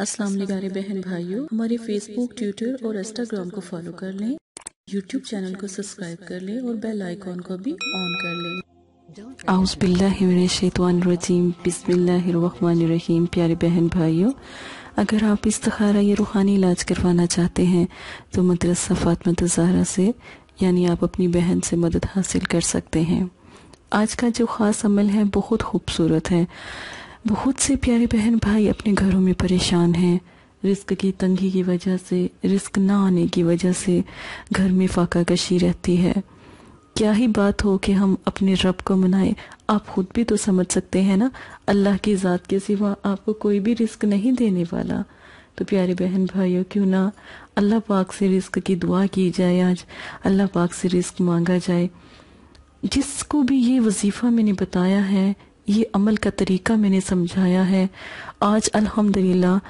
अस्सलाम प्यारे बहन भाइयों हमारे फेसबुक ट्विटर और इंस्टाग्राम को फॉलो कर लें यूट्यूब चैनल को सब्सक्राइब कर लें और बेल आइकॉन को भी ऑन कर लें आउज़बिल्लिमिनशैतवानरजीम बिस्मिल्लाहिर्रहमानिर्रहीम प्यारे बहन भाइयों अगर आप इस तखारा या रूहानी इलाज करवाना चाहते हैं तो मदरसा फातमा तो जहरा से यानी आप अपनी बहन से मदद हासिल कर सकते हैं आज का जो ख़ास अमल है बहुत खूबसूरत है बहुत से प्यारे बहन भाई अपने घरों में परेशान हैं रिस्क की तंगी की वजह से रिस्क ना आने की वजह से घर में फाका कशी रहती है क्या ही बात हो कि हम अपने रब को मनाएं आप खुद भी तो समझ सकते हैं ना अल्लाह की ज़ात के सिवा आपको कोई भी रिस्क नहीं देने वाला तो प्यारे बहन भाइयों क्यों ना अल्लाह पाक से रिस्क की दुआ की जाए आज अल्लाह पाक से रिस्क मांगा जाए जिसको भी ये वजीफ़ा मैंने बताया है ये अमल का तरीका मैंने समझाया है आज अल्हम्दुलिल्लाह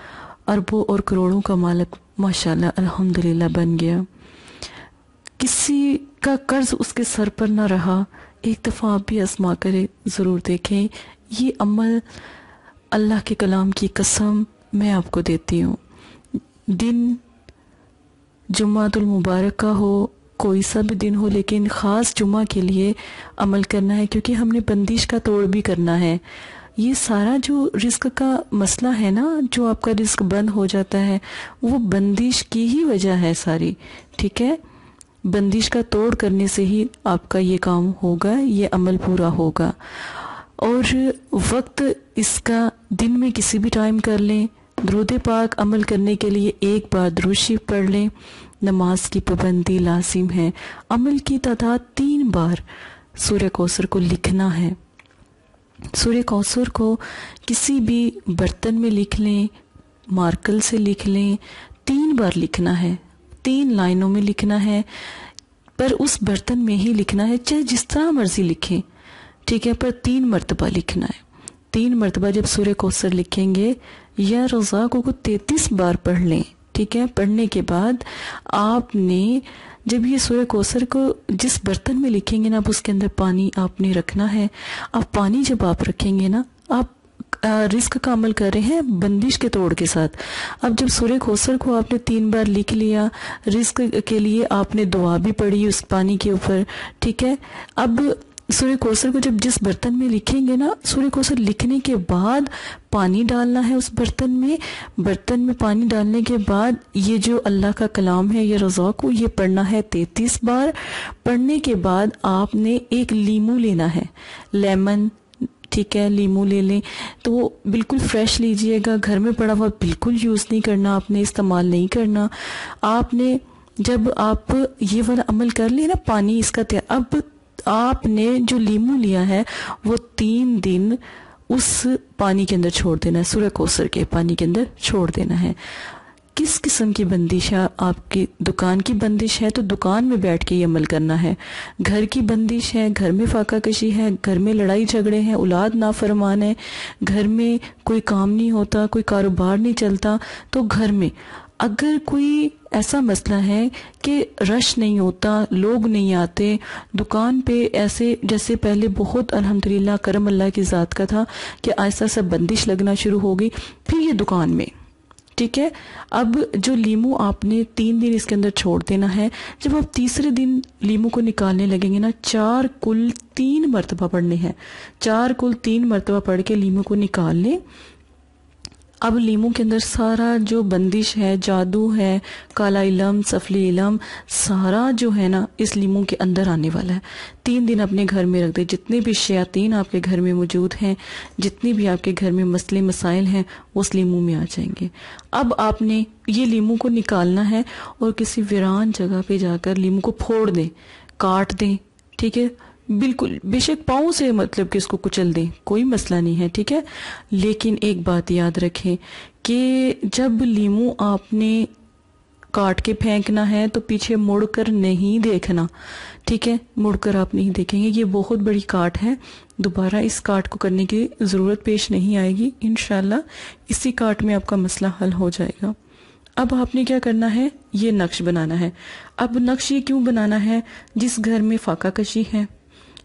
अरबों और करोड़ों का मालक माशाल्लाह अल्हम्दुलिल्लाह बन गया किसी का कर्ज उसके सर पर ना रहा एक दफ़ा आप भी आजमा कर ज़रूर देखें ये अमल अल्लाह के कलाम की कसम मैं आपको देती हूँ दिन जुम्मातुल मुबारक का हो कोई सा भी दिन हो लेकिन ख़ास जुमा के लिए अमल करना है क्योंकि हमने बंदिश का तोड़ भी करना है ये सारा जो रिस्क का मसला है ना जो आपका रिस्क बंद हो जाता है वो बंदिश की ही वजह है सारी ठीक है बंदिश का तोड़ करने से ही आपका ये काम होगा ये अमल पूरा होगा और वक्त इसका दिन में किसी भी टाइम कर लें दरूद पाक अमल करने के लिए एक बार द्रोशी पढ़ लें नमाज की पाबंदी लाजिम है अमल की तादाद तीन बार सूर्य कौसर को लिखना है सूर्य कौसर को किसी भी बर्तन में लिख लें मार्कल से लिख लें तीन बार लिखना है तीन लाइनों में लिखना है पर उस बर्तन में ही लिखना है चाहे जिस तरह मर्जी लिखें ठीक है पर तीन मरतबा लिखना है तीन मरतबा जब सूर्य कौसर लिखेंगे या रोज़ा को तैतीस बार पढ़ लें ठीक है पढ़ने के बाद आपने जब ये सूर्य कोसर को जिस बर्तन में लिखेंगे ना आप उसके अंदर पानी आपने रखना है आप पानी जब आप रखेंगे ना आप रिस्क का अमल कर रहे हैं बंदिश के तोड़ के साथ अब जब सूर्य खोसर को आपने तीन बार लिख लिया रिस्क के लिए आपने दुआ भी पढ़ी उस पानी के ऊपर ठीक है अब सूर्य कोसर को जब जिस बर्तन में लिखेंगे ना सूर्य कोसर लिखने के बाद पानी डालना है उस बर्तन में बर्तन में पानी डालने के बाद ये जो अल्लाह का कलाम है ये रज़ा को ये पढ़ना है तैतीस बार पढ़ने के बाद आपने एक लीमू लेना है लेमन ठीक है लीमू ले लें तो वो बिल्कुल फ्रेश लीजिएगा घर में पड़ा हुआ बिल्कुल यूज़ नहीं करना आपने इस्तेमाल नहीं करना आपने जब आप ये वाला अमल कर लिया ना पानी इसका अब आपने जो लीमू लिया है वो तीन दिन उस पानी के अंदर छोड़ देना है सूर्य कोसर के पानी के अंदर छोड़ देना है किस किस्म की बंदिश है आपकी दुकान की बंदिश है तो दुकान में बैठ के ये अमल करना है घर की बंदिश है घर में फाका कशी है घर में लड़ाई झगड़े हैं औलाद नाफरमान है घर में कोई काम नहीं होता कोई कारोबार नहीं चलता तो घर में अगर कोई ऐसा मसला है कि रश नहीं होता लोग नहीं आते दुकान पे ऐसे जैसे पहले बहुत अल्हम्दुलिल्लाह करम अल्लाह की ज़ात का था कि ऐसा सब बंदिश लगना शुरू हो गई फिर ये दुकान में ठीक है अब जो लीमू आपने तीन दिन इसके अंदर छोड़ देना है जब आप तीसरे दिन लीमू को निकालने लगेंगे ना चार कुल तीन मरतबा पढ़ने हैं चार कुल तीन मरतबा पढ़ के लीमू को निकाल लें अब लीमू के अंदर सारा जो बंदिश है जादू है काला इलम सफली इलम सारा जो है ना इस लीमू के अंदर आने वाला है तीन दिन अपने घर में रख दे जितने भी शयातीन आपके घर में मौजूद हैं जितने भी आपके घर में मसले मसाइल हैं वो उस लीमू में आ जाएंगे अब आपने ये लीमू को निकालना है और किसी वीरान जगह पे जाकर लीमू को फोड़ दें काट दें ठीक है बिल्कुल बेशक पाओ से मतलब कि इसको कुचल दें कोई मसला नहीं है ठीक है लेकिन एक बात याद रखें कि जब लीम आपने काट के फेंकना है तो पीछे मुड़कर नहीं देखना ठीक है मुड़कर आप नहीं देखेंगे ये बहुत बड़ी काट है दोबारा इस काट को करने की ज़रूरत पेश नहीं आएगी इन इसी काट में आपका मसला हल हो जाएगा अब आपने क्या करना है ये नक्श बनाना है अब नक्श ये क्यों बनाना है जिस घर में फाका कशी है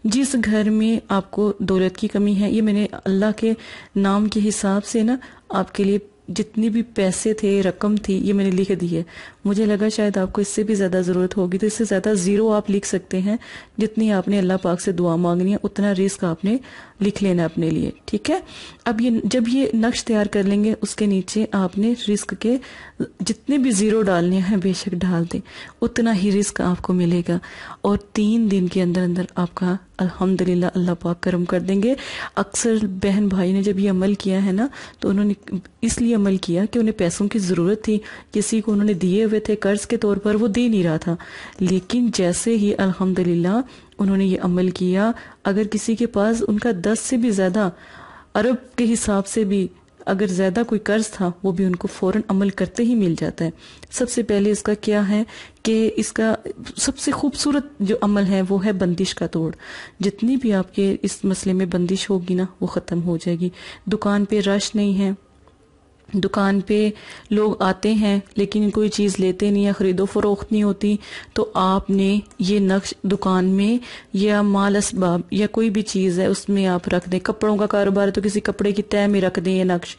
जिस घर में आपको दौलत की कमी है ये मैंने अल्लाह के नाम के हिसाब से ना आपके लिए जितनी भी पैसे थे रकम थी ये मैंने लिख दी है मुझे लगा शायद आपको इससे भी ज़्यादा ज़रूरत होगी तो इससे ज़्यादा ज़ीरो आप लिख सकते हैं जितनी आपने अल्लाह पाक से दुआ मांगनी है उतना रिस्क आपने लिख लेना अपने लिए ठीक है अब ये जब ये नक्श तैयार कर लेंगे उसके नीचे आपने रिस्क के जितने भी ज़ीरो डालने हैं बेशक डाल दें उतना ही रिस्क आपको मिलेगा और तीन दिन के अंदर अंदर आपका अल्हम्दुलिल्लाह अल्लाह पाक करम कर देंगे अक्सर बहन भाई ने जब ये अमल किया है ना तो उन्होंने इसलिए अमल किया कि उन्हें पैसों की ज़रूरत थी किसी को उन्होंने दिए हुए थे कर्ज के तौर पर वो दे नहीं रहा था लेकिन जैसे ही अल्हम्दुलिल्लाह उन्होंने ये अमल किया अगर किसी के पास उनका दस से भी ज़्यादा अरब के हिसाब से भी अगर ज़्यादा कोई कर्ज था वो भी उनको फ़ौरन अमल करते ही मिल जाता है सबसे पहले इसका क्या है कि इसका सबसे खूबसूरत जो अमल है वो है बंदिश का तोड़ जितनी भी आपके इस मसले में बंदिश होगी ना वो ख़त्म हो जाएगी दुकान पे रश नहीं है दुकान पे लोग आते हैं लेकिन कोई चीज़ लेते नहीं या ख़रीदो फरोख्त नहीं होती तो आपने ये नक्श दुकान में या माल इसबाब या कोई भी चीज़ है उसमें आप रख दें कपड़ों का कारोबार तो किसी कपड़े की तय में रख दें ये नक्श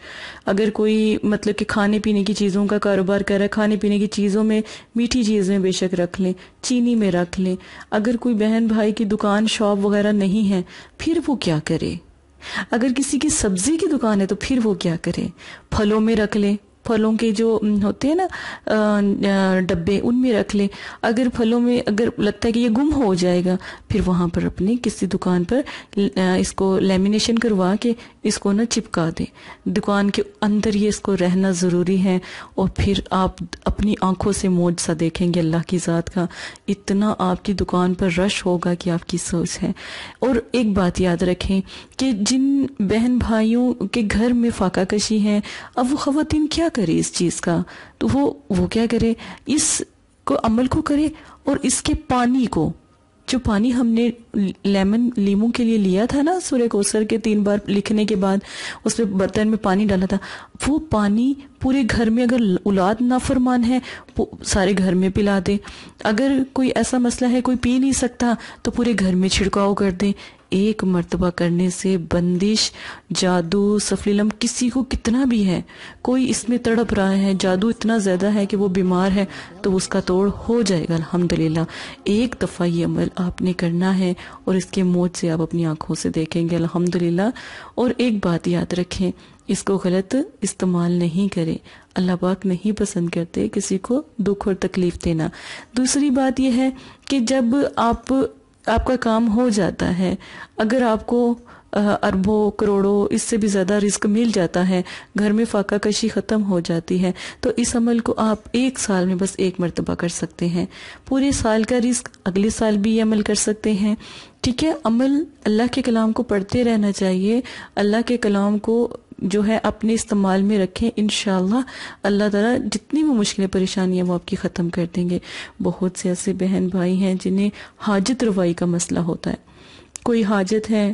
अगर कोई मतलब कि खाने पीने की चीज़ों का कारोबार कर रहा है खाने पीने की चीज़ों में मीठी चीज़ें बेशक रख लें चीनी में रख लें अगर कोई बहन भाई की दुकान शॉप वगैरह नहीं है फिर वो क्या करे अगर किसी की सब्जी की दुकान है तो फिर वो क्या करे फलों में रख ले फलों के जो होते हैं ना डब्बे उनमें रख लें अगर फलों में अगर लगता है कि ये गुम हो जाएगा फिर वहाँ पर अपने किसी दुकान पर इसको लेमिनेशन करवा के इसको ना चिपका दें दुकान के अंदर ये इसको रहना ज़रूरी है और फिर आप अपनी आंखों से मोज सा देखेंगे अल्लाह की ज़ात का इतना आपकी दुकान पर रश होगा कि आपकी सोच है और एक बात याद रखें कि जिन बहन भाइयों के घर में फाका कशी है अब वो ख़वान क्या करे इस चीज़ का तो वो वो क्या करे इस को अमल को करे और इसके पानी को जो पानी हमने लेमन लीमू के लिए लिया था ना सूर्य कोसर के तीन बार लिखने के बाद उस पर बर्तन में पानी डाला था वो पानी पूरे घर में अगर औलाद नाफरमान है सारे घर में पिला दे अगर कोई ऐसा मसला है कोई पी नहीं सकता तो पूरे घर में छिड़काव कर दे एक मरतबा करने से बंदिश जादू सफलीलम किसी को कितना भी है कोई इसमें तड़प रहा है जादू इतना ज़्यादा है कि वो बीमार है तो उसका तोड़ हो जाएगा अल्हम्दुलिल्लाह एक दफ़ा ये अमल आपने करना है और इसके मोज से आप अपनी आंखों से देखेंगे अल्हम्दुलिल्लाह और एक बात याद रखें इसको गलत इस्तेमाल नहीं करें अल्लाह पाक नहीं पसंद करते किसी को दुख और तकलीफ देना दूसरी बात यह है कि जब आप आपका काम हो जाता है अगर आपको अरबों करोड़ों इससे भी ज़्यादा रिस्क मिल जाता है घर में फाका कशी ख़त्म हो जाती है तो इस अमल को आप एक साल में बस एक मरतबा कर सकते हैं पूरे साल का रिस्क अगले साल भी ये अमल कर सकते हैं ठीक है अमल अल्लाह के कलाम को पढ़ते रहना चाहिए अल्लाह के कलाम को जो है अपने इस्तेमाल में रखें इन अल्लाह तला जितनी भी मुश्किलें परेशानियाँ वो आपकी ख़त्म कर देंगे बहुत से ऐसे बहन भाई हैं जिन्हें हाजत रवाई का मसला होता है कोई हाजत है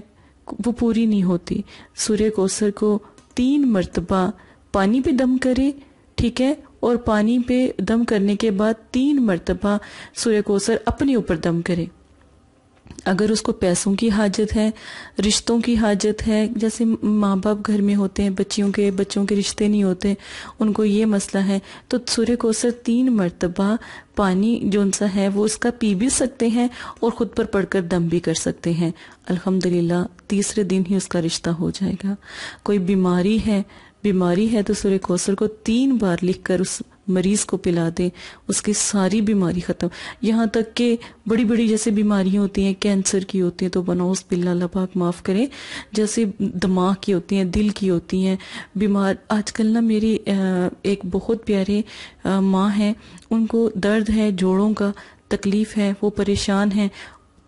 वो पूरी नहीं होती सूर्य कोसर को तीन मरतबा पानी पे दम करे ठीक है और पानी पे दम करने के बाद तीन मरतबा सूर्य कोसर अपने ऊपर दम करे अगर उसको पैसों की हाजत है रिश्तों की हाजत है जैसे माँ बाप घर में होते हैं बच्चियों के बच्चों के रिश्ते नहीं होते उनको ये मसला है तो सूर्य कोसर तीन मरतबा पानी जो सा है वो उसका पी भी सकते हैं और ख़ुद पर पढ़कर दम भी कर सकते हैं अल्हम्दुलिल्लाह तीसरे दिन ही उसका रिश्ता हो जाएगा कोई बीमारी है बीमारी है तो सूर्य कोसर को तीन बार लिख कर उस मरीज को पिला दें उसकी सारी बीमारी ख़त्म यहाँ तक कि बड़ी बड़ी जैसे बीमारियाँ होती हैं कैंसर की होती हैं तो बनौस बिल्ला पाक माफ़ करें जैसे दिमाग की होती हैं दिल की होती हैं बीमार आजकल ना मेरी एक बहुत प्यारे माँ हैं उनको दर्द है जोड़ों का तकलीफ़ है वो परेशान है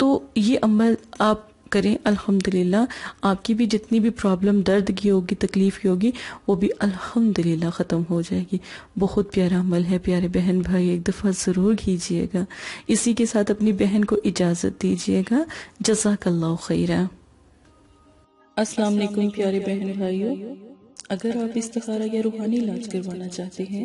तो ये अमल आप करें अल्हम्दुलिल्लाह आपकी भी जितनी भी प्रॉब्लम दर्द की होगी तकलीफ़ की होगी वो भी अल्हम्दुलिल्लाह ख़त्म हो जाएगी बहुत प्यारा अमल है प्यारे बहन भाई एक दफ़ा ज़रूर कीजिएगा इसी के साथ अपनी बहन को इजाज़त दीजिएगा जजाकल्ला खैरा अस्सलाम वालेकुम प्यारे बहन भाइयों अगर आप इस या रूहानी इलाज करवाना चाहते हैं